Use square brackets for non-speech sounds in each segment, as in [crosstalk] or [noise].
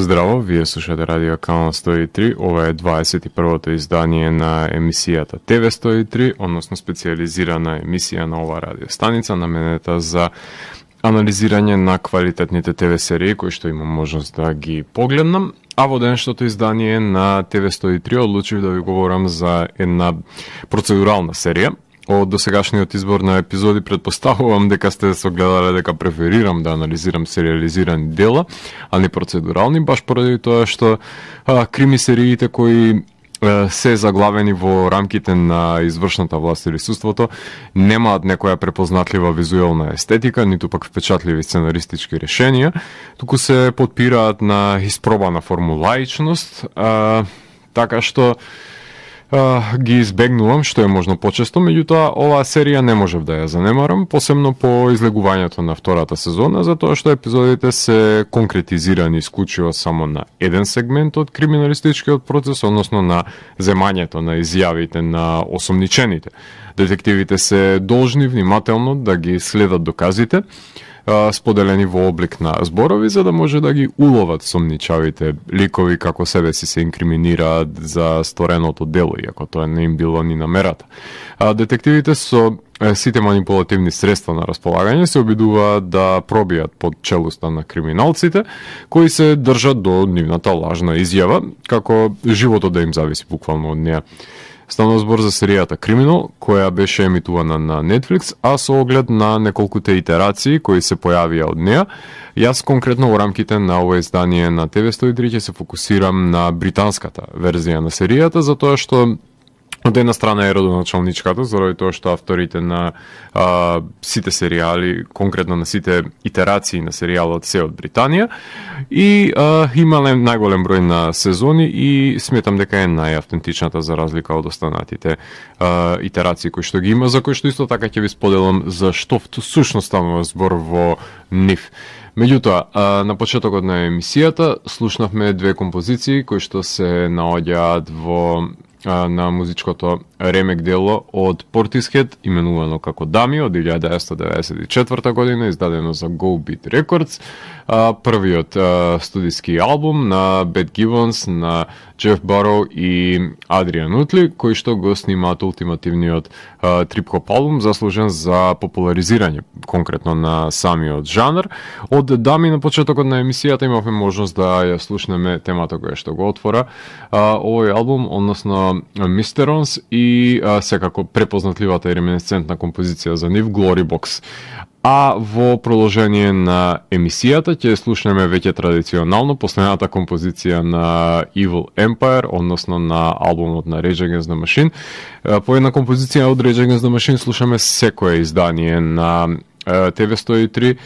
Здраво, вие слушате Радио Канал 103, ова е 21-то издание на емисијата ТВ 103, односно специализирана емисија на ова радиостаница, наменета за анализирање на квалитетните ТВ серии кои што имам можност да ги погледнам. А во денешното издание на ТВ 103 одлучив да ви говорам за една процедурална серија од досегашниот избор на епизоди предпоставувам дека сте се гледале дека преферирам да анализирам сериализирани дела, а не процедурални, баш поради тоа што а, крими сериите кои се заглавени во рамките на извршната власт или суството, немаат некоја препознатлива визуелна естетика, ниту пак впечатливи сценаристички решенија, туку се подпираат на испробана формулаичност, а, така што ги избегнувам, што е можно почесто, меѓутоа оваа серија не можев да ја занемарам, посебно по излегувањето на втората сезона, затоа што епизодите се конкретизирани исклучиво само на еден сегмент од криминалистичкиот процес, односно на земањето на изјавите на осомничените. Детективите се должни внимателно да ги следат доказите, а, споделени во облик на зборови за да може да ги уловат сомничавите ликови како себе си се инкриминираат за стореното дело иако тоа не им било ни намерата. А, детективите со сите манипулативни средства на располагање се обидуваат да пробијат под челуста на криминалците кои се држат до нивната лажна изјава како живото да им зависи буквално од неа. Стана збор за серијата Криминал, која беше емитувана на Netflix, а со оглед на неколкуте итерации кои се појавија од неа, јас конкретно во рамките на ова издание на ТВ 103 ќе се фокусирам на британската верзија на серијата, затоа што Од една страна е родоначалничката, заради тоа што авторите на а, сите серијали, конкретно на сите итерации на серијалот се од Британија, и а, имале најголем број на сезони и сметам дека е најавтентичната за разлика од останатите а, итерации кои што ги има, за кои што исто така ќе ви споделам за што всушност станува збор во НИФ. Меѓутоа, на почетокот на емисијата слушнавме две композиции кои што се наоѓаат во на музичкото ремек дело од Portishead, именувано како Дами од 1994 година, издадено за Go Beat Records, а, првиот а, студиски албум на Бет Гивонс, на Джеф Бароу и Адриан Утли, кој што го снимаат ултимативниот трипхоп албум, заслужен за популаризирање конкретно на самиот жанр. Од Дами на почетокот на емисијата имавме можност да ја слушнеме темата која што го отвора а, овој албум, односно Мистеронс и и а, секако препознатливата и реминесцентна композиција за нив Glory Box. А во продолжение на емисијата ќе слушнеме веќе традиционално последната композиција на Evil Empire, односно на албумот на Rage Against the Machine. По една композиција од Rage Against the Machine слушаме секое издание на TV103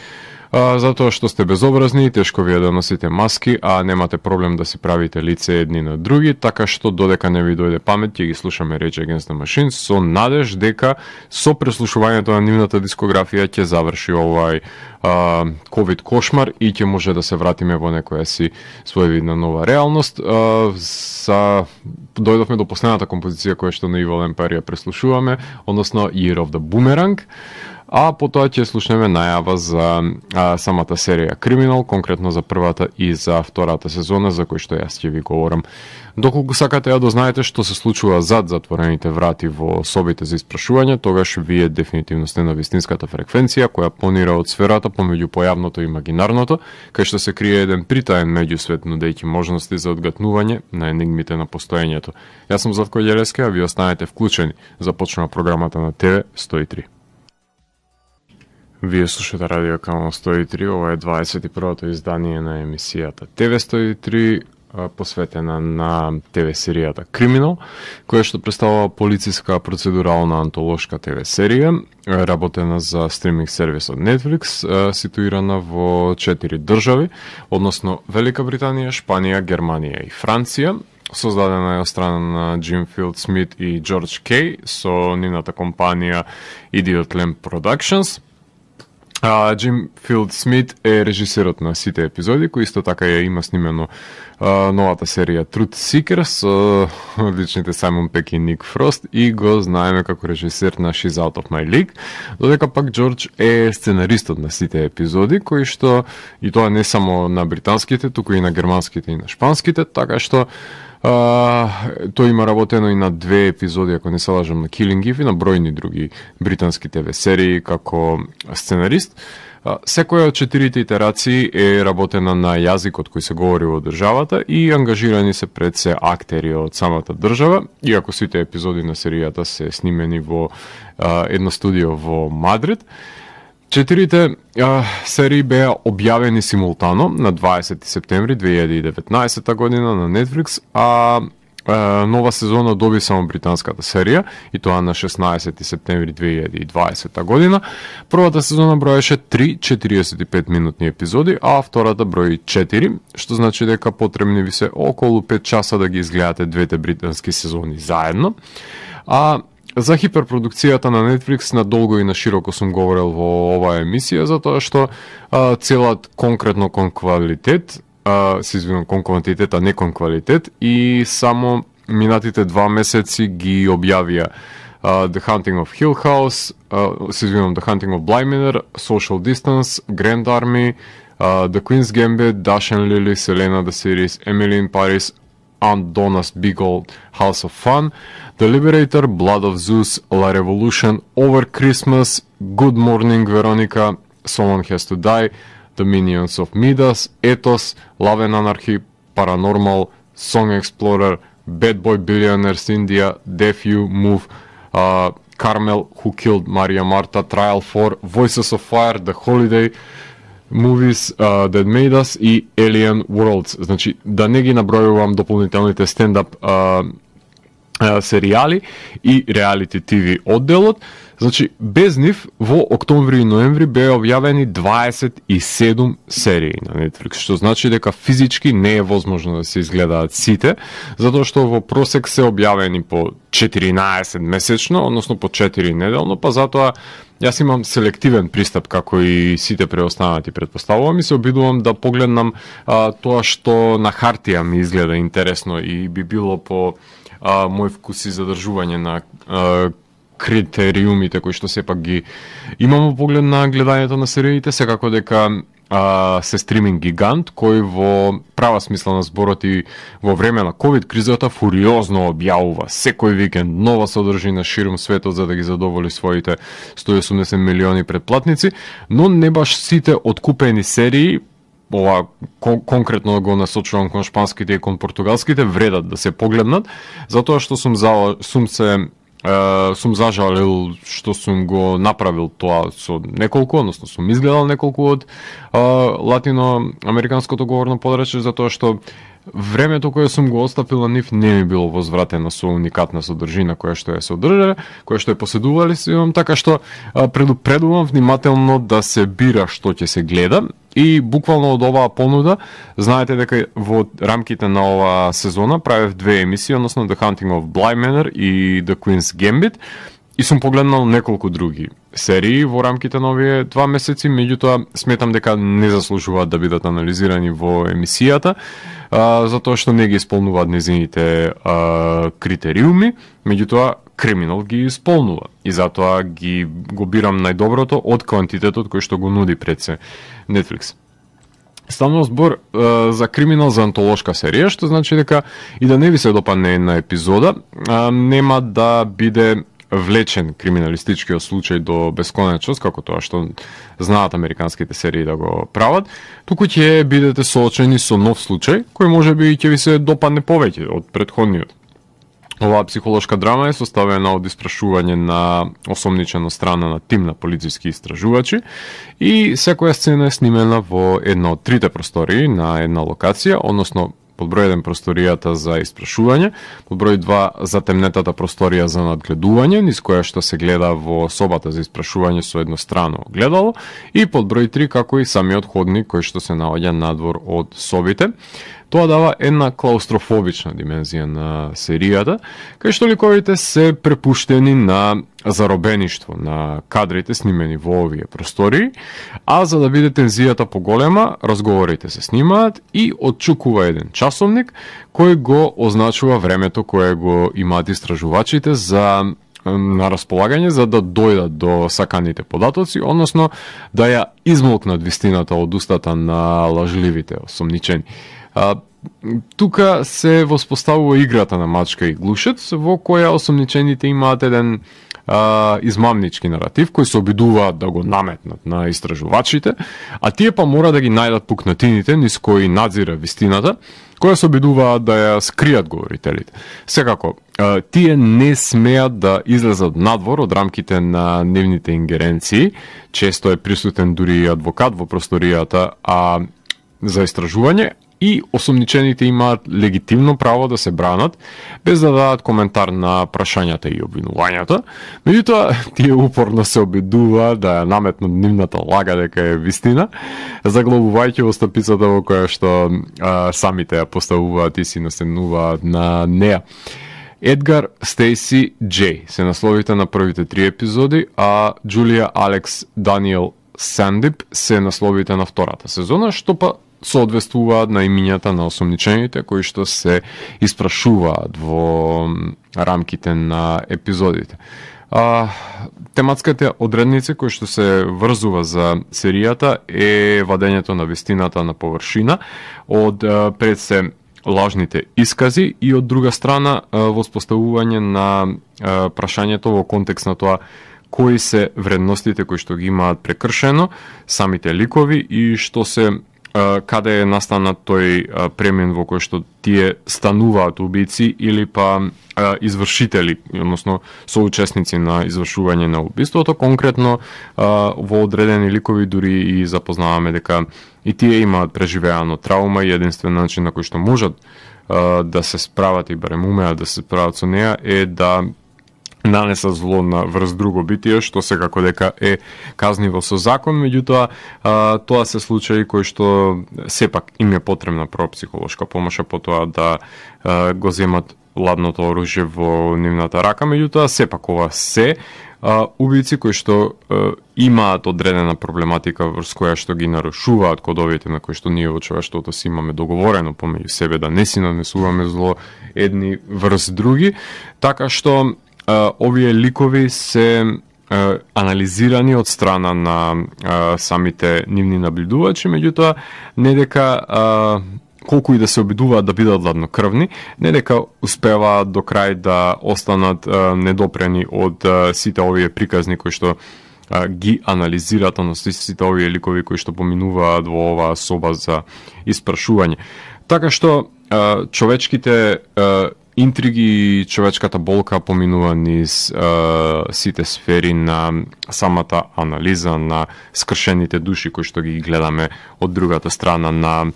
а, затоа што сте безобразни и тешко ви е да носите маски, а немате проблем да си правите лице едни на други, така што додека не ви дојде памет, ќе ги слушаме Rage Against the Machine со надеж дека со преслушувањето на нивната дискографија ќе заврши овај ковид кошмар и ќе може да се вратиме во некоја си своевидна нова реалност. А, са, дојдовме до последната композиција која што на Evil Empire преслушуваме, односно Year of the Boomerang а потоа ќе слушнеме најава за а, самата серија Криминал, конкретно за првата и за втората сезона за кој што јас ќе ви говорам. Доколку сакате ја да дознаете што се случува зад затворените врати во собите за испрашување, тогаш вие дефинитивно сте на вистинската фреквенција која понира од сферата помеѓу појавното и магинарното, кај што се крие еден притаен меѓусвет нудејќи можности за одгатнување на енигмите на постоењето. Јас сум Завко Јереска, а ви останете вклучени. Започнува програмата на ТВ 103. Вие слушате Радио Канал 103, ова е 21-то издание на емисијата ТВ 103, посветена на ТВ серијата Криминал, која што представува полициска процедурална антолошка ТВ серија, работена за стриминг сервисот Netflix, ситуирана во четири држави, односно Велика Британија, Шпанија, Германија и Франција, создадена е од страна на Джим Филд Смит и Джордж Кей со нивната компанија Idiot Lamp Productions – А, Джим Филд Смит е режисерот на сите епизоди, кој исто така ја има снимено а, новата серија Truth Seekers со личните Саймон Пек и Ник Фрост и го знаеме како режисер на She's Out of My League, додека пак Джордж е сценаристот на сите епизоди, кои што и тоа не само на британските, туку и на германските и на шпанските, така што А, тој има работено и на две епизоди, ако не се лажам, на Killing Eve и на бројни други британски ТВ серии како сценарист. Секоја од четирите итерации е работена на јазикот кој се говори во државата и ангажирани се пред се актери од самата држава, иако сите епизоди на серијата се снимени во а, едно студио во Мадрид. Четирите а, серии беа објавени симултано на 20 септември 2019 година на Netflix, а нова сезона доби само британската серија и тоа на 16 септември 2020 година. Првата сезона броеше 3 45 минутни епизоди, а втората брои 4, што значи дека потребни ви се околу 5 часа да ги изгледате двете британски сезони заедно. А За хиперпродукцијата на Netflix на долго и на широко сум говорел во оваа емисија, затоа што а, целат конкретно кон квалитет, а, се извинам, кон квантитет, а не кон квалитет, и само минатите два месеци ги објавија а, The Hunting of Hill House, а, се извинам, The Hunting of Bly Manor, Social Distance, Grand Army, а, The Queen's Gambit, Dash and Lily, Selena the Series, Emily in Paris, Aunt Donna's Big Old House of Fun, The Liberator, Blood of Zeus, La Revolution, Over Christmas, Good Morning Veronica, Someone Has to Die, The Minions of Midas, Ethos, Love and Anarchy, Paranormal, Song Explorer, Bad Boy Billionaires India, Deaf You, Move, uh, Carmel, Who Killed Maria Marta, Trial 4, Voices of Fire, The Holiday, Movies uh, That Made Us и Alien Worlds. Значи, да не ги набројувам дополнителните стендап uh, серијали и реалити тв одделот. Значи, без нив во октомври и ноември беа објавени 27 серии на Netflix, што значи дека физички не е возможно да се изгледаат сите, затоа што во просек се објавени по 14 месечно, односно по 4 неделно, па затоа Јас имам селективен пристап како и сите преостанати предпоставувам и се обидувам да погледнам а, тоа што на хартија ми изгледа интересно и би било по а, мој вкус и задржување на а, критериумите кои што сепак ги имамо поглед на гледањето на сериите, секако дека а, се стриминг гигант кој во права смисла на зборот и во време на ковид кризата фуриозно објавува секој викенд нова содржина ширум светот за да ги задоволи своите 180 милиони предплатници, но не баш сите откупени серии ова кон конкретно го насочувам кон шпанските и кон португалските вредат да се погледнат, затоа што сум за сум се е, сум зажалил што сум го направил тоа со неколку, односно сум изгледал неколку од е, латиноамериканското говорно подрачје затоа што времето кое сум го оставил на нив не ми било возвратено со уникатна содржина која што е содржа, која што е поседувале си имам, така што предупредувам внимателно да се бира што ќе се гледа и буквално од оваа понуда, знаете дека во рамките на оваа сезона правев две емисии, односно The Hunting of Bly Manor и The Queen's Gambit, и сум погледнал неколку други серии во рамките на овие два месеци, меѓутоа сметам дека не заслужуваат да бидат анализирани во емисијата, а, затоа што не ги исполнуваат незините а, критериуми, меѓутоа криминал ги исполнува. И затоа ги го бирам најдоброто од квантитетот кој што го нуди пред се Netflix. Станува збор е, за криминал за антолошка серија, што значи дека и да не ви се допадне една епизода, е, нема да биде влечен криминалистичкиот случај до бесконечност, како тоа што знаат американските серии да го прават, туку ќе бидете соочени со нов случај кој може би ќе ви се допадне повеќе од предходниот. Оваа психолошка драма е составена од испрашување на осомничено страна на тим на полициски истражувачи и секоја сцена е снимена во една од трите простории на една локација, односно Под број 1 просторијата за испрашување, под број 2 затемнетата просторија за надгледување, низ која што се гледа во собата за испрашување со еднострано гледало, и под број 3 како и самиот ходник кој што се наоѓа надвор од собите. Тоа дава една клаустрофобична димензија на серијата, кај што ликовите се препуштени на заробеништво, на кадрите снимени во овие простории, а за да биде тензијата поголема, разговорите се снимаат и отчукува еден часовник кој го означува времето кое го имаат истражувачите за на располагање за да дојдат до саканите податоци, односно да ја измолкнат вистината од устата на лажливите осомничени. А, тука се воспоставува играта на мачка и глушец, во која осомничените имаат еден а, измамнички наратив кој се обидуваат да го наметнат на истражувачите, а тие па мора да ги најдат пукнатините низ кои надзира вистината, која се обидуваат да ја скријат говорителите. Секако, а, тие не смеат да излезат надвор од рамките на дневните ингеренции, често е присутен дури и адвокат во просторијата, а за истражување, и осумничените имаат легитимно право да се бранат без да дадат коментар на прашањата и обвинувањата. Меѓутоа, [laughs] тие упорно се обидува да ја наметнат нивната лага дека е вистина, заглобувајќи во стапицата во која што а, самите ја поставуваат и си насенуваат на неа. Едгар Стейси Джей се насловите на првите три епизоди, а Джулија Алекс Даниел Сандип се насловите на втората сезона, што па соодвествуваат на имињата на осумничените кои што се испрашуваат во рамките на епизодите. А, тематските одредници кои што се врзува за серијата е вадењето на вистината на површина од пред се лажните искази и од друга страна воспоставување на прашањето во контекст на тоа кои се вредностите кои што ги имаат прекршено самите ликови и што се каде е настанат тој премен во кој што тие стануваат убици или па извршители, односно соучесници на извршување на убиството, конкретно во одредени ликови дури и запознаваме дека и тие имаат преживеано травма и единствен начин на кој што можат да се справат и барем умеат да се справат со неа е да нанеса зло на врз друго битие, што се како дека е казниво со закон, меѓутоа тоа се случаи кои што сепак им е потребна пропсихолошка помош, а потоа да а, го земат ладното оружје во нивната рака, меѓутоа сепак ова се а, убици кои што а, имаат одредена проблематика врз која што ги нарушуваат кодовите на кои што ние во човештвото си имаме договорено помеѓу себе да не си нанесуваме зло едни врз други, така што овие ликови се анализирани од страна на самите нивни наблюдувачи, меѓутоа не дека колку и да се обидуваат да бидат ладнокрвни, не дека успеваат до крај да останат недопрени од сите овие приказни кои што ги анализираат, односно сите овие ликови кои што поминуваат во оваа соба за испрашување. Така што човечките интриги и човечката болка поминува низ е, сите сфери на самата анализа на скршените души кои што ги гледаме од другата страна на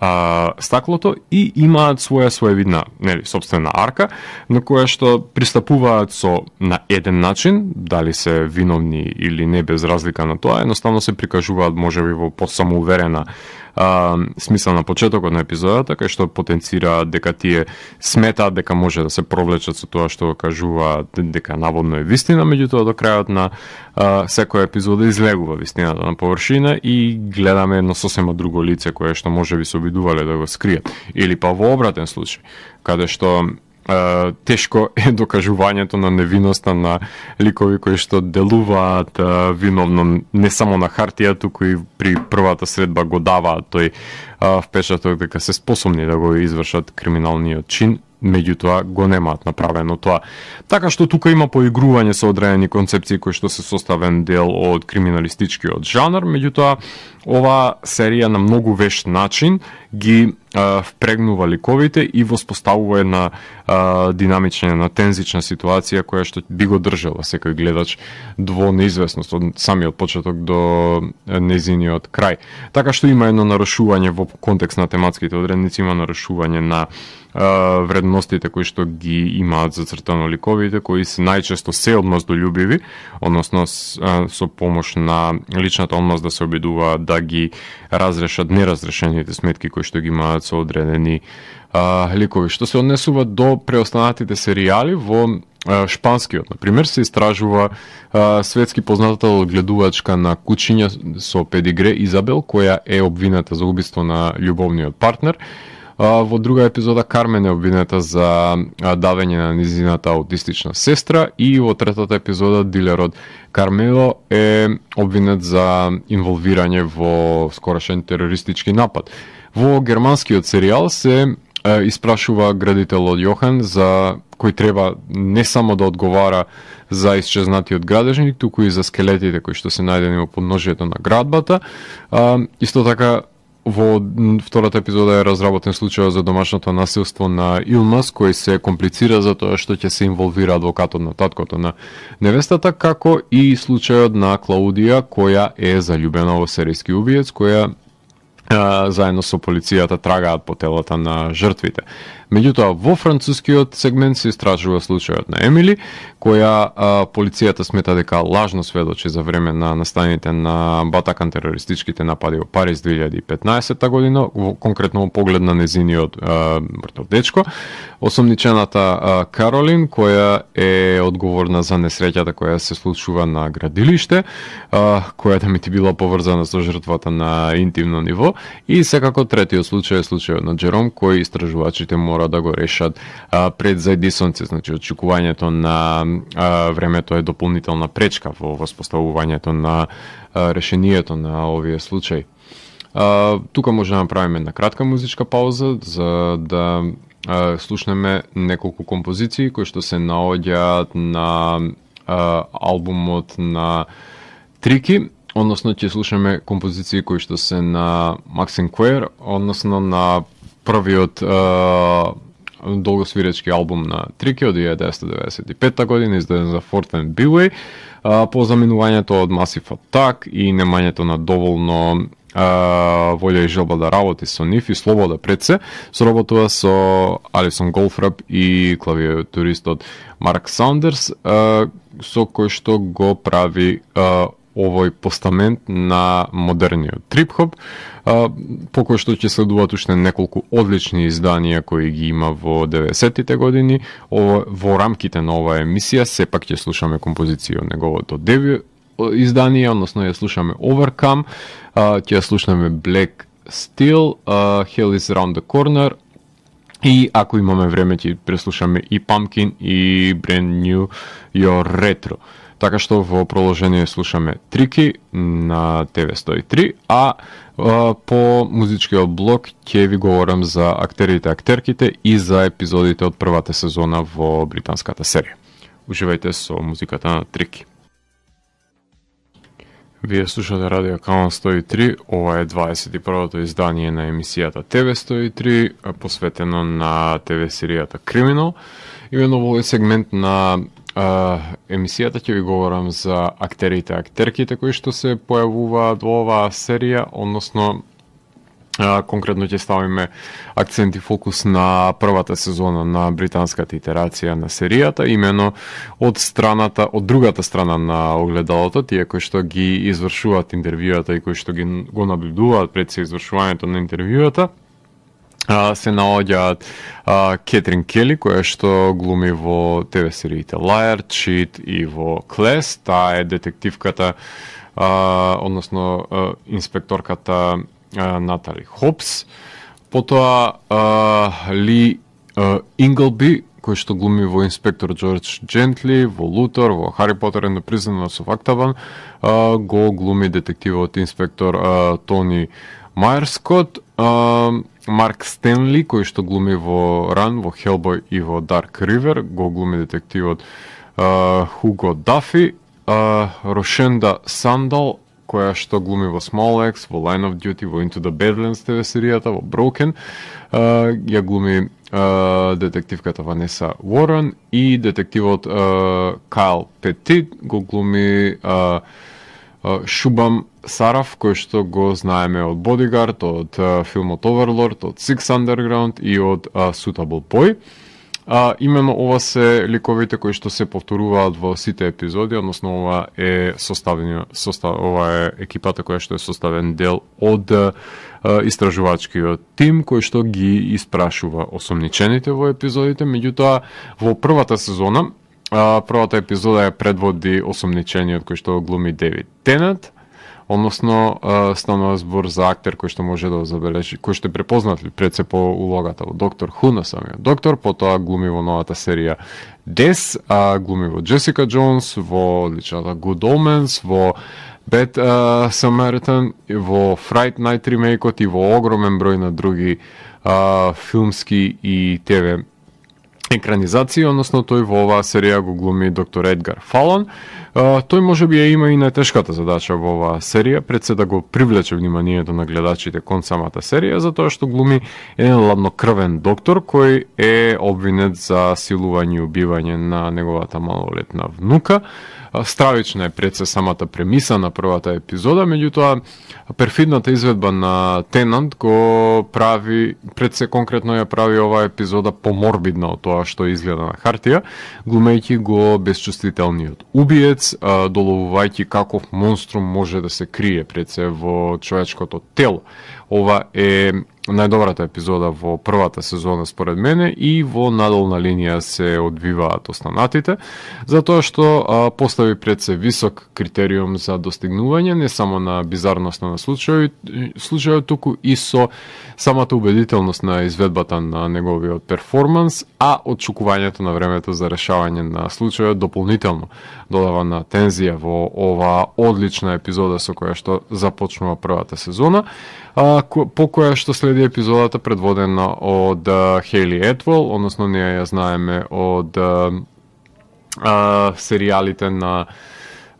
а, стаклото и имаат своја своевидна, нели, собствена арка, на која што пристапуваат со на еден начин, дали се виновни или не без разлика на тоа, едноставно се прикажуваат можеби во посамоуверена а, смисла на почетокот на епизодата, кај што потенцира дека тие сметаат дека може да се провлечат со тоа што кажуваат дека наводно е вистина, меѓутоа до крајот на а, секоја епизода излегува вистината на површина и гледаме едно сосема друго лице кое што може би се обидувале да го скријат. Или па во обратен случај, каде што тешко е [laughs] докажувањето на невиноста на ликови кои што делуваат виновно не само на хартија, туку и при првата средба го даваат тој впечаток дека се способни да го извршат криминалниот чин меѓутоа го немаат направено тоа. Така што тука има поигрување со одредени концепции кои што се составен дел од криминалистичкиот жанр, меѓутоа ова серија на многу веш начин ги впрегнува ликовите и воспоставува една а, динамична, една тензична ситуација која што би го држала секој гледач дво неизвестност од самиот почеток до незиниот крај. Така што има едно нарушување во контекст на тематските одредници, има нарушување на а, вредностите кои што ги имаат зацртано ликовите, кои се најчесто се одмаздолјубиви, односно с, а, со помош на личната одмазда се обидува да ги разрешат неразрешените сметки кои што ги имаат имаат со одредени а, ликови. Што се однесува до преостанатите серијали во а, шпанскиот, на пример, се истражува а, светски познатата гледувачка на кучиња со педигре Изабел, која е обвината за убиство на љубовниот партнер. А, во друга епизода Кармен е обвинета за давење на низината аутистична сестра и во третата епизода дилерот Кармело е обвинет за инволвирање во скорашен терористички напад. Во германскиот сериал се е, испрашува градителот Јохан за кој треба не само да одговара за исчезнатиот градежник, туку и за скелетите кои што се најдени во подножието на градбата. А, исто така во втората епизода е разработен случај за домашното насилство на Илмас, кој се комплицира за тоа што ќе се инволвира адвокатот на таткото на невестата, како и случајот на Клаудија, која е залюбена во серијски убиец, која заедно со полицијата трагаат по телата на жртвите. Меѓутоа, во францускиот сегмент се истражува случајот на Емили, која а, полицијата смета дека лажно сведочи за време на настаните на Батакан терористичките напади во Париз 2015 година, во конкретно поглед на незиниот мртов дечко. Осомничената а, Каролин, која е одговорна за несреќата која се случува на градилиште, а, која да ми ти била поврзана со жртвата на интимно ниво, и секако третиот случај е случајот на Джером, кој истражувачите мора мора да го решат а, пред заедисонци, значи очекувањето на а, времето е дополнителна пречка во воспоставувањето на а, решението на овие случаи. А, тука може да направиме една кратка музичка пауза за да а, слушнеме неколку композиции кои што се наоѓаат на а, албумот на Трики, односно ќе слушаме композиции кои што се на Максим Куер, односно на првиот долгосвиречки албум на Трики од 1995 година, издаден за Fort and Billy, по заминувањето од Massive Attack и немањето на доволно а, волја и желба да работи со нив и слобода пред се, сработува со Алисон Голфрап и клавиатуристот Марк Саундерс, со кој што го прави а, овој постамент на модерниот трип-хоп, по што ќе следуваат уште неколку одлични изданија кои ги има во 90-тите години. Ово, во рамките на оваа емисија сепак ќе слушаме композиција од неговото деви издание, односно ја слушаме Overcome, ќе ја слушаме Black Steel, Hell is Round the Corner, И ако имаме време ќе преслушаме и Pumpkin и Brand New Your Retro. Uh, така што во продолжение слушаме Трики на ТВ 103, а, по музичкиот блок ќе ви говорам за актерите, и актерките и за епизодите од првата сезона во британската серија. Уживајте со музиката на Трики. Вие слушате Радио Канал 103, ова е 21-то издание на емисијата ТВ 103, посветено на ТВ серијата Криминал. Имено во овој сегмент на А, емисијата ќе ви говорам за актерите, актерките кои што се појавуваат во оваа серија, односно а, конкретно ќе ставиме акцент и фокус на првата сезона на британската итерација на серијата, имено од страната, од другата страна на огледалото, тие кои што ги извршуваат интервјуата и кои што ги го набљудуваат пред се извршувањето на интервјуата се наоѓаат Кетрин Кели, која што глуми во ТВ сериите Liar, Cheat и во Клес. Таа е детективката, а, односно а, инспекторката а, Натали Хопс. Потоа а, Ли а, Инглби, кој што глуми во инспектор Джордж Джентли, во Лутор, во Хари Потер и Признано со Фактабан, а, го глуми детективот инспектор а, Тони Майерскот. А, Марк Стенли, кој што глуми во Ран, во Хелбој и во Дарк Ривер, го глуми детективот а, Хуго Дафи, а, Рошенда Сандал, која што глуми во Small X, во Line of Duty, во Into the Badlands TV серијата, во Broken, ја глуми а, детективката Ванеса Уорен и детективот а, Кайл Петит го глуми а, Шубам Сараф, кој што го знаеме од Бодигард, од филмот Оверлорд, од Six Underground и од Сутабл Suitable А, именно ова се ликовите кои што се повторуваат во сите епизоди, односно ова е составен, состав, ова е екипата која што е составен дел од а, истражувачкиот тим кој што ги испрашува осомничените во епизодите, меѓутоа во првата сезона А, првата епизода ја предводи осумничениот кој што глуми Девид Тенет, односно станува збор за актер кој што може да забележи, кој што е препознат ли пред се по улогата во Доктор Ху на самиот доктор, потоа глуми во новата серија Дес, а глуми во Джесика Джонс, во личата Good Omens, во „Бет Самаритан, во „Фрайт Найт ремейкот и во огромен број на други а, филмски и ТВ екранизација, односно тој во оваа серија го глуми доктор Едгар Фалон, тој може би ја има и најтешката задача во оваа серија, пред се да го привлече вниманието на гледачите кон самата серија, затоа што глуми еден ладнокрвен доктор кој е обвинет за силување и убивање на неговата малолетна внука. Стравична е пред се самата премиса на првата епизода, меѓутоа перфидната изведба на Тенант го прави, пред се конкретно ја прави оваа епизода поморбидна од тоа што изгледа на хартија, глумејќи го безчувствителниот убиец, месец, доловувајќи каков монструм може да се крие пред се во човечкото тело. Ова е најдобрата епизода во првата сезона според мене и во надолна линија се одвиваат останатите, затоа што а, постави пред се висок критериум за достигнување не само на бизарност на случајот, случајот туку и со самата убедителност на изведбата на неговиот перформанс, а очекувањето на времето за решавање на случајот дополнително додава на тензија во оваа одлична епизода со која што започнува првата сезона а, ко, по која што следи епизодата предводена од Хейли Етвол, односно ние ја знаеме од а, сериалите на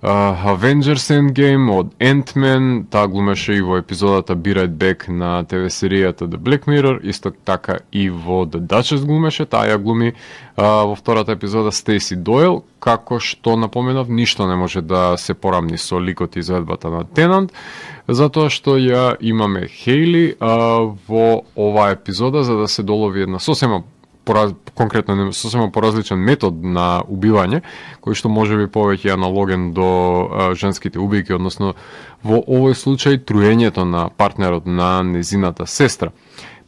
uh, Avengers Endgame од Ant-Man, таа глумеше и во епизодата Be Right Back на ТВ серијата The Black Mirror, исто така и во The Duchess глумеше, таа ја глуми uh, во втората епизода Стейси Дойл, како што напоменав, ништо не може да се порамни со ликот и заедбата на Тенант, затоа што ја имаме Хейли uh, во оваа епизода за да се долови една сосема пораз, конкретно сосема поразличен метод на убивање, кој што може би повеќе аналоген до женските убијки, односно во овој случај труењето на партнерот на незината сестра.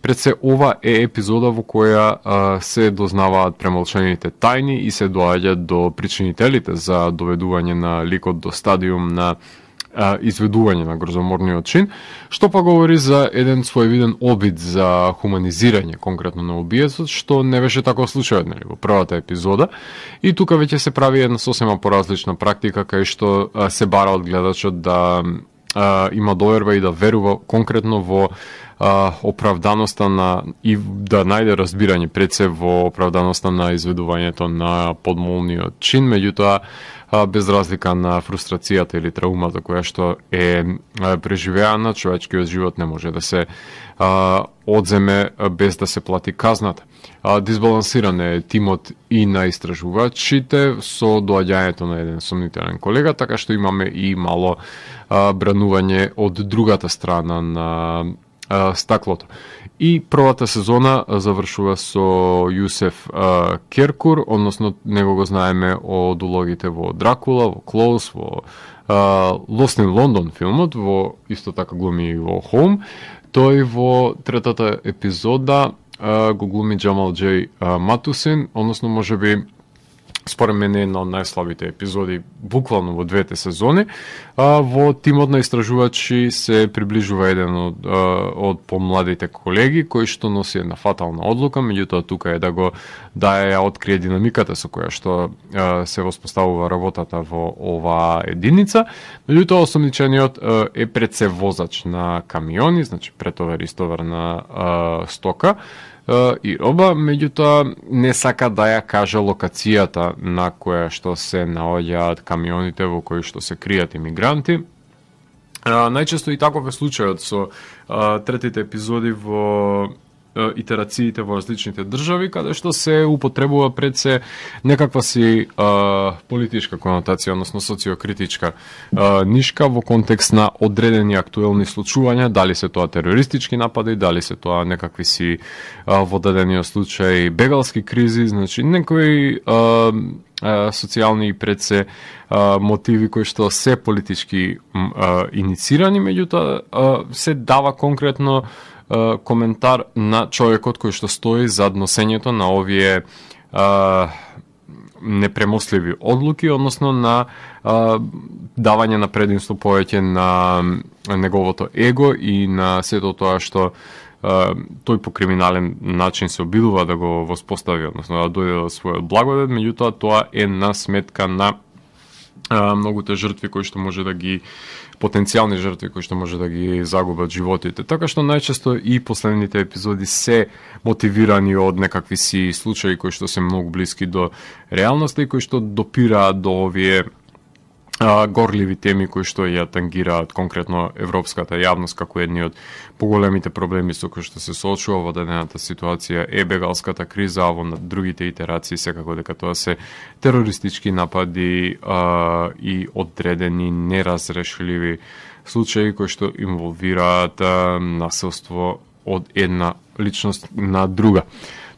Пред се ова е епизода во која а, се дознаваат премолчаните тајни и се доаѓа до причинителите за доведување на ликот до стадиум на а, изведување на грозоморниот чин, што па говори за еден своевиден обид за хуманизирање конкретно на убиецот, што не беше тако случајот нели, во првата епизода. И тука веќе се прави една сосема поразлична практика кај што а, се бара од гледачот да а, има доверба и да верува конкретно во а, оправданоста на и да најде разбирање пред се во оправданоста на изведувањето на подмолниот чин, меѓутоа без разлика на фрустрацијата или траумата која што е преживеана, човечкиот живот не може да се а, одземе без да се плати казната. А, дисбалансиран е тимот и на истражувачите со доаѓањето на еден сомнителен колега, така што имаме и мало а, бранување од другата страна на стаклото. И првата сезона завршува со Јусеф Керкур, односно него го знаеме од улогите во Дракула, во Клоус, во Лосни Лондон филмот, во исто така глуми и во Хоум. Тој во третата епизода го глуми Джамал Джей Матусин, односно може би според мене една од најслабите епизоди буквално во двете сезони. А, во тимот на истражувачи се приближува еден од, а, од помладите колеги кој што носи една фатална одлука, меѓутоа тука е да го дае ја открие динамиката со која што а, се воспоставува работата во оваа единица. Меѓутоа осумничениот е пред се возач на камиони, значи претовар и стовар на а, стока и роба, меѓутоа не сака да ја каже локацијата на која што се наоѓаат камионите во кои што се кријат имигранти. најчесто и таков е случајот со третите епизоди во итерациите во различните држави, каде што се употребува пред се некаква си а, политичка конотација, односно социокритичка а, нишка во контекст на одредени актуелни случувања, дали се тоа терористички напади, дали се тоа некакви си а, во дадениот случај бегалски кризи, значи некои а, социјални и пред се а, мотиви кои што се политички а, иницирани, меѓутоа се дава конкретно коментар на човекот кој што стои зад носењето на овие а, непремосливи одлуки, односно на а, давање на предимство повеќе на неговото его и на сето тоа што а, тој по криминален начин се обидува да го воспостави, односно да дојде до својот благодет, меѓутоа тоа е на сметка на многуте жртви кои што може да ги потенцијални жртви кои што може да ги загубат животите. Така што најчесто и последните епизоди се мотивирани од некакви си случаи кои што се многу блиски до реалноста и кои што допираат до овие горливи теми кои што ја тангираат конкретно европската јавност како едни од поголемите проблеми со кои што се соочува во денената ситуација е бегалската криза, а во другите итерации секако дека тоа се терористички напади а, и одредени неразрешливи случаи кои што инволвираат насилство од една личност на друга.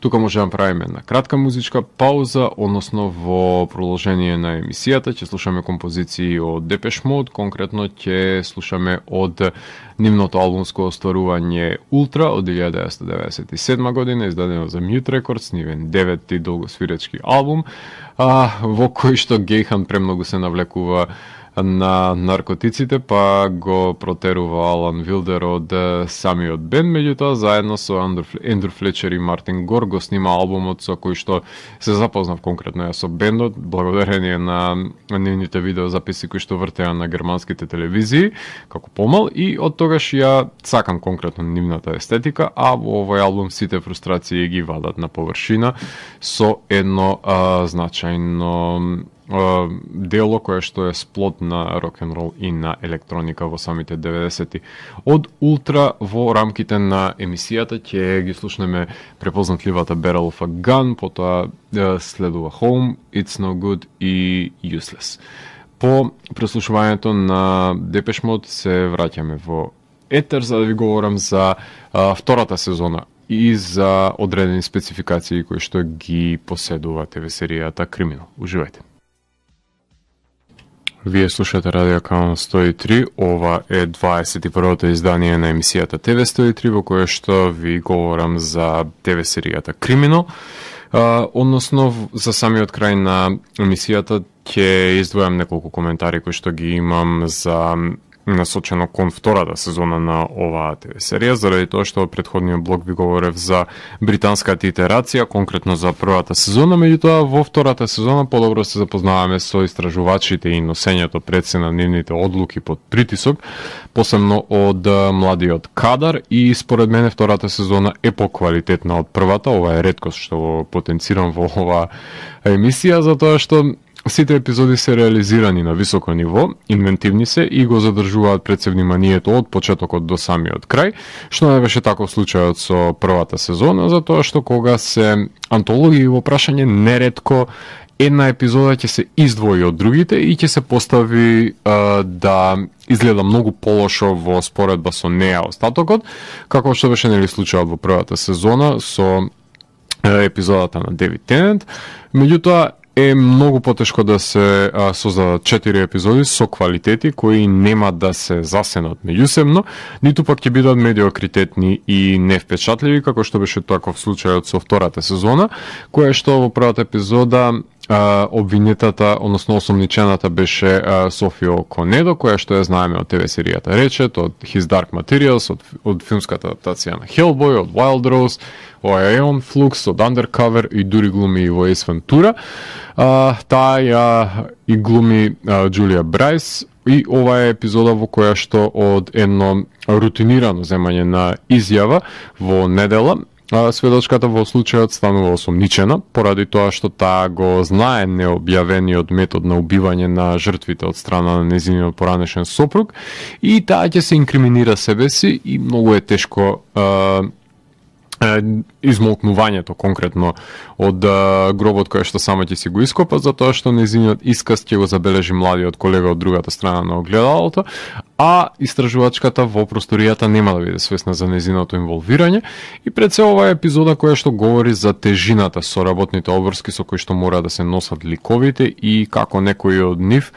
Тука може да правиме една кратка музичка пауза, односно во продолжение на емисијата ќе слушаме композиции од Depeche Mode, конкретно ќе слушаме од нивното албумско остварување Ултра од 1997 година, издадено за Mute Records, нивен деветти долгосвирачки долгосвиречки албум, а, во кој што Гейхан премногу се навлекува на наркотиците, па го протерува Алан Вилдер од самиот Бен, меѓутоа заедно со Ендрю Флетчер и Мартин Гор го снима албумот со кој што се запознав конкретно ја со бендот, благодарение на нивните видеозаписи кои што вртеа на германските телевизии, како помал, и од тогаш ја сакам конкретно нивната естетика, а во овој албум сите фрустрации ги вадат на површина со едно а, значајно дело кое што е сплот на рок н рол и на електроника во самите 90-ти. Од Ултра во рамките на емисијата ќе ги слушнеме препознатливата Barrel of a Gun, потоа следува Home, It's No Good и Useless. По преслушувањето на Depeche Mode се враќаме во Етер за да ви говорам за а, втората сезона и за одредени спецификации кои што ги поседуваат ТВ серијата Криминал. Уживајте! Вие слушате Радио Канал 103, ова е 21-то издание на емисијата ТВ 103, во која што ви говорам за ТВ серијата Кримино. А, односно, за самиот крај на емисијата ќе издвојам неколку коментари кои што ги имам за насочено кон втората сезона на оваа ТВ серија, заради тоа што предходниот блог ви говорев за британската итерација, конкретно за првата сезона, меѓутоа во втората сезона подобро се запознаваме со истражувачите и носењето пред се на нивните одлуки под притисок, посебно од младиот кадар и според мене втората сезона е поквалитетна од првата, ова е редкост што потенцирам во оваа емисија, затоа што Сите епизоди се реализирани на високо ниво, инвентивни се и го задржуваат пред се вниманието од почетокот до самиот крај, што не беше таков случајот со првата сезона, затоа што кога се антологија во прашање нередко една епизода ќе се издвои од другите и ќе се постави а, да изгледа многу полошо во споредба со неа остатокот, како што беше нели случајот во првата сезона со епизодата на Девид Тенент. Меѓутоа, е многу потешко да се а, создадат четири епизоди со квалитети кои нема да се засенат меѓусебно, ниту пак ќе бидат медиокритетни и невпечатливи, како што беше таков случајот со втората сезона, која што во првата епизода а, обвинетата, односно осомничената беше а, Софио Конедо, која што ја знаеме од ТВ серијата Речет, од His Dark Materials, од, од филмската адаптација на Hellboy, од Wild Rose, Oeon, флукс од Undercover и дури глуми и во Ес Вентура. таа ја и глуми Джулија Брайс и ова е епизода во која што од едно рутинирано земање на изјава во недела сведочката во случајот станува осомничена, поради тоа што таа го знае необјавениот метод на убивање на жртвите од страна на незиниот поранешен сопруг и таа ќе се инкриминира себе си и многу е тешко измолкнувањето конкретно од гробот кој што само ќе си го ископа затоа што незиниот исказ ќе го забележи младиот колега од другата страна на огледалото, а истражувачката во просторијата нема да биде свесна за незиното инволвирање и пред се ова епизода која што говори за тежината со работните обврски со кои што мора да се носат ликовите и како некои од нив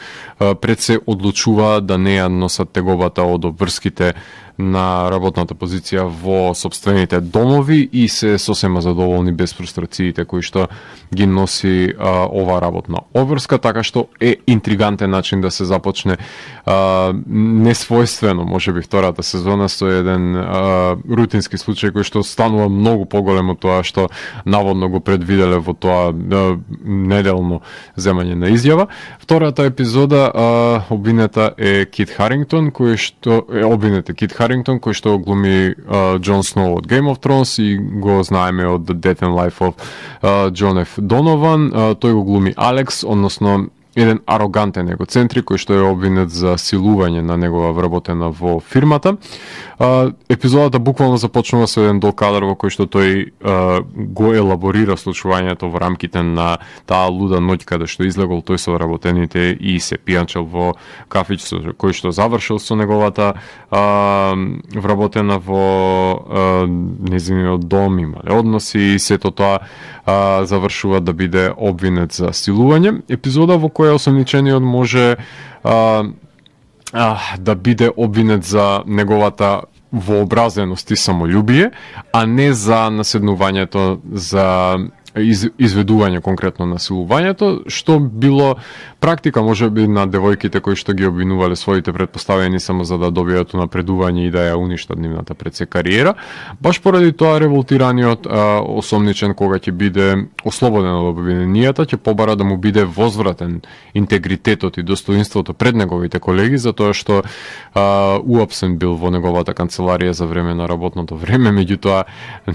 пред се одлучува да не ја носат тегобата од обврските на работната позиција во собствените домови и се сосема задоволни без фрустрациите кои што ги носи а, ова работна обврска, така што е интригантен начин да се започне а, несвојствено, може би втората сезона со еден а, рутински случај кој што станува многу поголемо тоа што наводно го предвиделе во тоа а, неделно земање на изјава. Втората епизода а, обвинета е Кит Харингтон, кој што е обвинета е Кит Харингтон Харингтон, кој што глуми Джон Джон Сноу од Game of Thrones и го знаеме од The Death and Life of Джон Ф. Донован. тој го глуми Алекс, односно еден арогантен егоцентрик кој што е обвинет за силување на негова вработена во фирмата. А, епизодата буквално започнува со еден кадар во кој што тој а, го елаборира случувањето во рамките на таа луда ноќ каде што излегол тој со вработените и се пијанчал во кафич со кој што завршил со неговата а, вработена во а, незиниот дом имале односи и сето тоа а, завршува да биде обвинет за силување. Епизода во која осомничениот може а, а, да биде обвинет за неговата вообразеност и самолюбие, а не за наседнувањето за из, изведување конкретно на силувањето, што било практика може би на девојките кои што ги обвинувале своите предпоставени само за да добијат напредување и да ја уништат нивната преце кариера, баш поради тоа револтираниот а, осомничен кога ќе биде ослободен од обвиненијата, ќе побара да му биде возвратен интегритетот и достоинството пред неговите колеги за тоа што а, уапсен бил во неговата канцеларија за време на работното време, [laughs] меѓутоа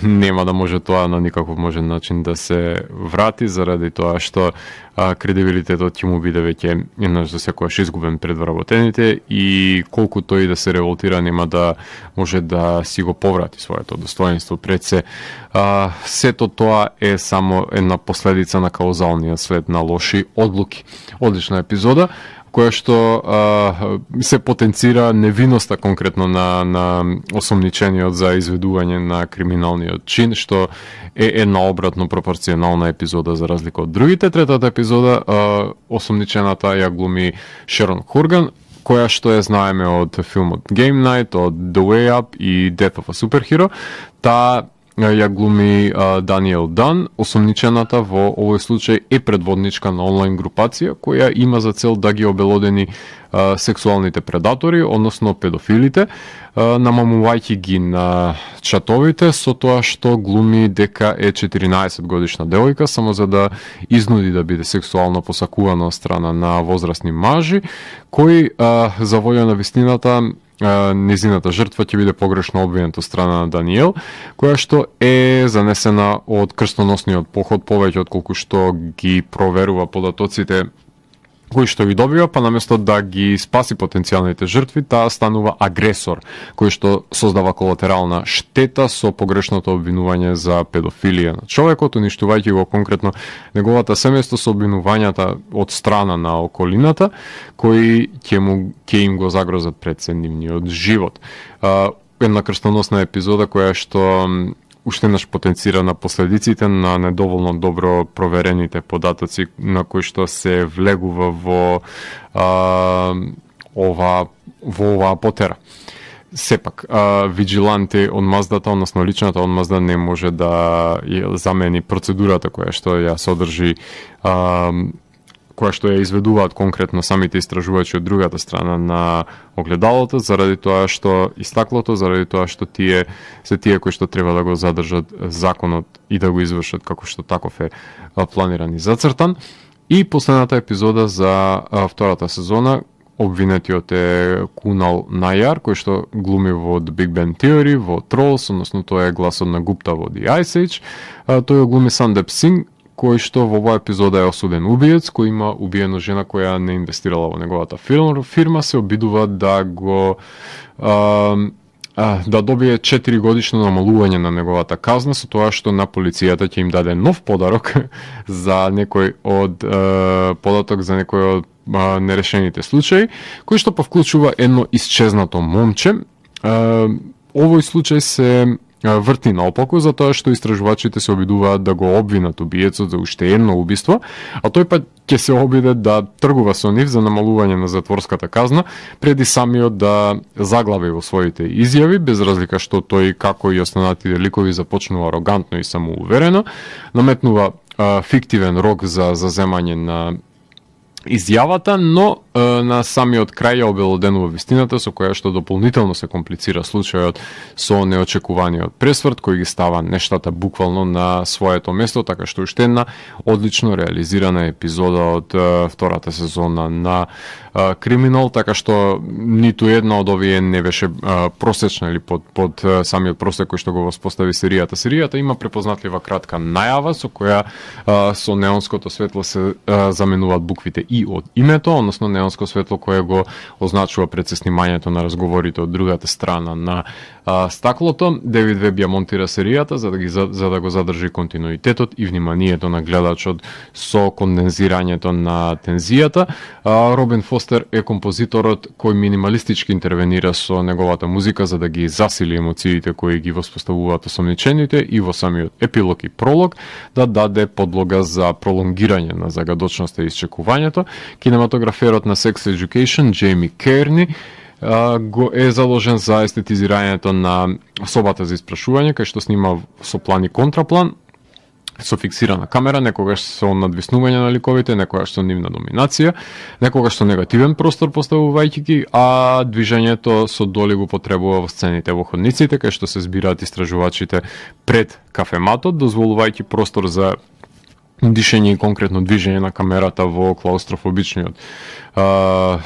нема да може тоа на никаков можен начин да се се врати заради тоа што а, кредибилитетот ќе му биде веќе еднаш за да секојаш изгубен пред вработените и колку тој да се револтира нема да може да си го поврати своето достоинство пред се. А, сето тоа е само една последица на каузалниот след на лоши одлуки. Одлична епизода која што а, се потенцира невиноста конкретно на, на осомничениот за изведување на криминалниот чин, што е една обратно пропорционална епизода за разлика од другите. Третата епизода, а, осомничената ја глуми Шерон Хурган, која што е знаеме од филмот Game Night, од The Way Up и Death of a Superhero, таа ја глуми а, Даниел Дан, осумничената во овој случај е предводничка на онлайн групација која има за цел да ги обелодени а, сексуалните предатори, односно педофилите, намамувајќи ги на чатовите со тоа што глуми дека е 14 годишна девојка само за да изнуди да биде сексуално посакувана од страна на возрастни мажи кои а, за волја на вистината незината жртва ќе биде погрешно обвинет од страна на Даниел, која што е занесена од крстоносниот поход повеќе од колку што ги проверува податоците кој што ги добива, па наместо да ги спаси потенцијалните жртви, таа станува агресор, кој што создава колатерална штета со погрешното обвинување за педофилија на човекот, уништувајќи го конкретно неговата семејство со обвинувањата од страна на околината, кои ќе му ќе им го загрозат преценивниот живот. Една крстоносна епизода која што уште наш потенцира на последиците на недоволно добро проверените податоци на кои што се влегува во а, ова во оваа потера. Сепак, а, вигиланти од маздата, односно личната од мазда не може да замени процедурата која што ја содржи а, која што ја изведуваат конкретно самите истражувачи од другата страна на огледалото, заради тоа што истаклото, заради тоа што тие се тие кои што треба да го задржат законот и да го извршат како што таков е планиран и зацртан. И последната епизода за втората сезона обвинетиот е Кунал Најар, кој што глуми во The Big Bang Theory, во Trolls, односно тоа е гласот на Гупта во The Ice Age. Тој го глуми Сандеп Синг, кој што во оваа епизода е осуден убиец, кој има убиена жена која не инвестирала во неговата фирма, фирма се обидува да го а, а, да добие 4 годишно намалување на неговата казна со тоа што на полицијата ќе им даде нов подарок [laughs] за некој од е, податок за некој од е, нерешените случаи, кој што повклучува едно исчезнато момче. Е, овој случај се врти наопаку за тоа што истражувачите се обидуваат да го обвинат убиецот за уште едно убиство, а тој па ќе се обиде да тргува со нив за намалување на затворската казна преди самиот да заглави во своите изјави, без разлика што тој како и останати деликови започнува арогантно и самоуверено, наметнува фиктивен рок за заземање на изјавата, но е, на самиот крај ја обелоденува вистината со која што дополнително се комплицира случајот со неочекуваниот пресврт кој ги става нештата буквално на своето место, така што уште една одлично реализирана епизода од е, втората сезона на е, Криминал, така што ниту една од овие не беше е, просечна или под под е, самиот просек кој што го воспостави серијата. Серијата има препознатлива кратка најава со која е, со неонското светло се е, заменуваат буквите и од името, односно неонско светло кое го означува снимањето на разговорите од другата страна на а, стаклото. Девид Веб ја монтира серијата за да, ги, за, за да го задржи континуитетот и вниманието на гледачот со кондензирањето на тензијата. А, Робин Фостер е композиторот кој минималистички интервенира со неговата музика за да ги засили емоциите кои ги воспоставуваат осомничените и во самиот епилог и пролог да даде подлога за пролонгирање на загадочноста и исчекувањето, кинематограферот на Sex Education, Джейми Керни, го е заложен за естетизирањето на собата за испрашување, кај што снима со план и контраплан, со фиксирана камера, некогаш со надвиснување на ликовите, некогаш со нивна доминација, некогаш со негативен простор поставувајќи ги, а движењето со доли го потребува во сцените во ходниците, кај што се збираат истражувачите пред кафематот, дозволувајќи простор за дишење и конкретно движење на камерата во клаустрофобичниот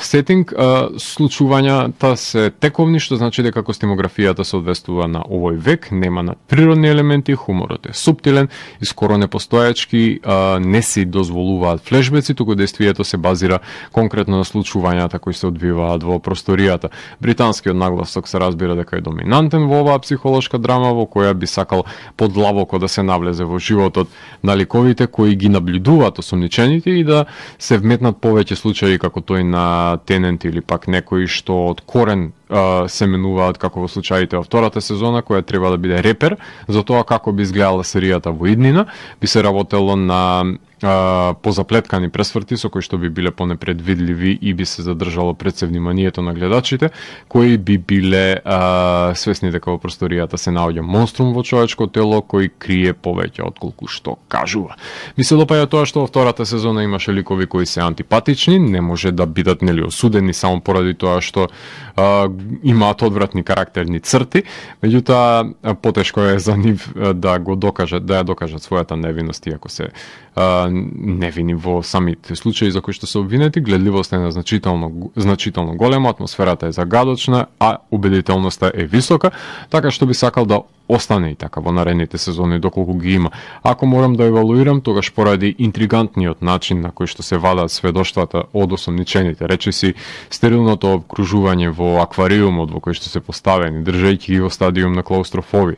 сетинг, случувањата се тековни, што значи дека костимографијата се одвестува на овој век, нема на природни елементи, хуморот е суптилен и скоро непостојачки, не си дозволуваат флешбеци, туку действието се базира конкретно на случувањата кои се одвиваат во просторијата. Британскиот нагласок се разбира дека е доминантен во оваа психолошка драма во која би сакал подлабоко да се навлезе во животот на ликовите кои ги наблюдуваат осумничените и да се вметнат повеќе случаи како како тој на Тенент или пак некои што од корен а, се менуваат како во случаите во втората сезона која треба да биде репер за тоа како би изгледала серијата во иднина, би се работело на а, позаплеткани пресврти со кои што би биле понепредвидливи и би се задржало пред се вниманието на гледачите, кои би биле а, свесни дека во просторијата се наоѓа монструм во човечко тело кој крие повеќе од колку што кажува. Ми се допаја тоа што во втората сезона имаше ликови кои се антипатични, не може да бидат нели осудени само поради тоа што а, имаат одвратни карактерни црти, меѓутоа потешко е за нив да го докажат, да ја докажат својата невиност иако се а, невини во самите случаи за кои што се обвинети, гледливоста е значително значително голема, атмосферата е загадочна, а убедителноста е висока, така што би сакал да остане и така во наредните сезони доколку ги има. Ако морам да евалуирам, тогаш поради интригантниот начин на кој што се вадат сведоштвата од осомничените, речиси стерилното обкружување во аква аквариумот во кој што се поставени, држајќи ги во стадиум на клаустрофови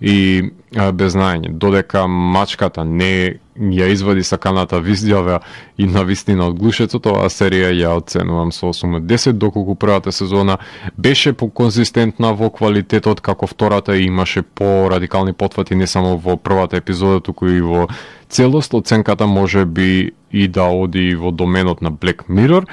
и а, без знаење. Додека мачката не ја извади саканата виздјава и на вистина од глушецот, оваа серија ја оценувам со 8 10, доколку првата сезона беше поконзистентна во квалитетот како втората и имаше по-радикални потвати не само во првата епизода, туку и во целост. Оценката може би и да оди во доменот на Black Mirror.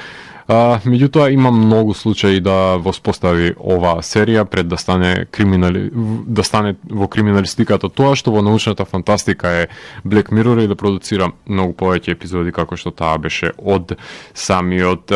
А, меѓутоа има многу случаи да воспостави оваа серија пред да стане криминали да стане во криминалистиката тоа што во научната фантастика е Black Mirror и да продуцира многу повеќе епизоди како што таа беше од самиот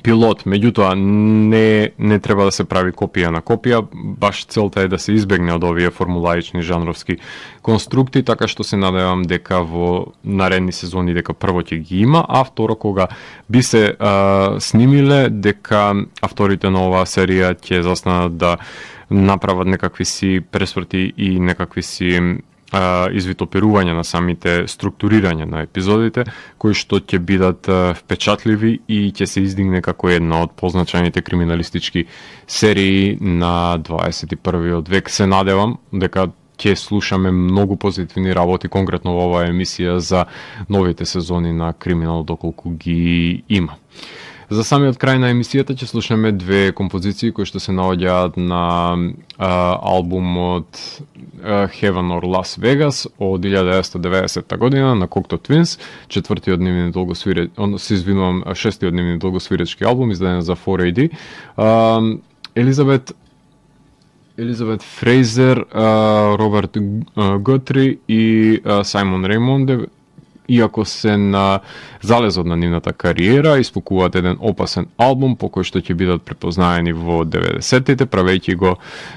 пилот, меѓутоа не не треба да се прави копија на копија, баш целта е да се избегне од овие формулаични жанровски конструкти, така што се надевам дека во наредни сезони дека прво ќе ги има, а второ кога би се а, снимиле дека авторите на оваа серија ќе застанат да направат некакви си пресврти и некакви си извитоперување на самите структурирање на епизодите, кои што ќе бидат впечатливи и ќе се издигне како една од позначаните криминалистички серии на 21. век. Се надевам дека ќе слушаме многу позитивни работи конкретно во оваа емисија за новите сезони на Криминал доколку ги има. За самиот крај на емисијата ќе слушаме две композиции кои што се наоѓаат на а, албумот а, Heaven or Las Vegas од 1990 година на Cocteau Twins, четвртиот дневни долгосвире, се извинувам, шестиот дневни долгосвиречки албум издаден за 4AD. А, Елизабет Елизабет Фрейзер, Роберт Готри и Саймон Реймонде иако се на залезот на нивната кариера, испукуваат еден опасен албум по кој што ќе бидат препознаени во 90-тите, правејќи го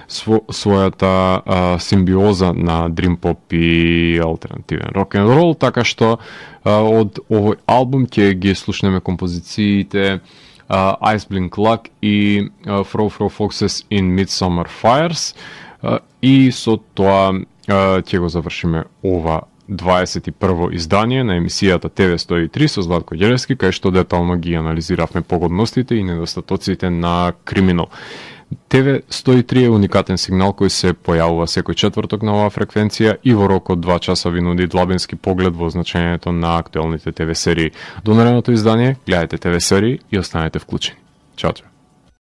сво, својата а, симбиоза на Dream Pop и алтернативен рок н рол, така што а, од овој албум ќе ги слушнеме композициите Uh, Ice Blink Luck и uh, Fro Fro Foxes in Midsummer Fires uh, и со тоа ќе го завршиме ова 21 издание на емисијата ТВ 103 со Златко Јелевски, кај што детално ги анализиравме погодностите и недостатоците на криминал. ТВ 103 е уникатен сигнал кој се појавува секој четврток на оваа фреквенција и во рок од 2 часа ви нуди длабински поглед во значењето на актуелните ТВ серии. До нареното издание, гледајте ТВ серии и останете вклучени. Чао, чао.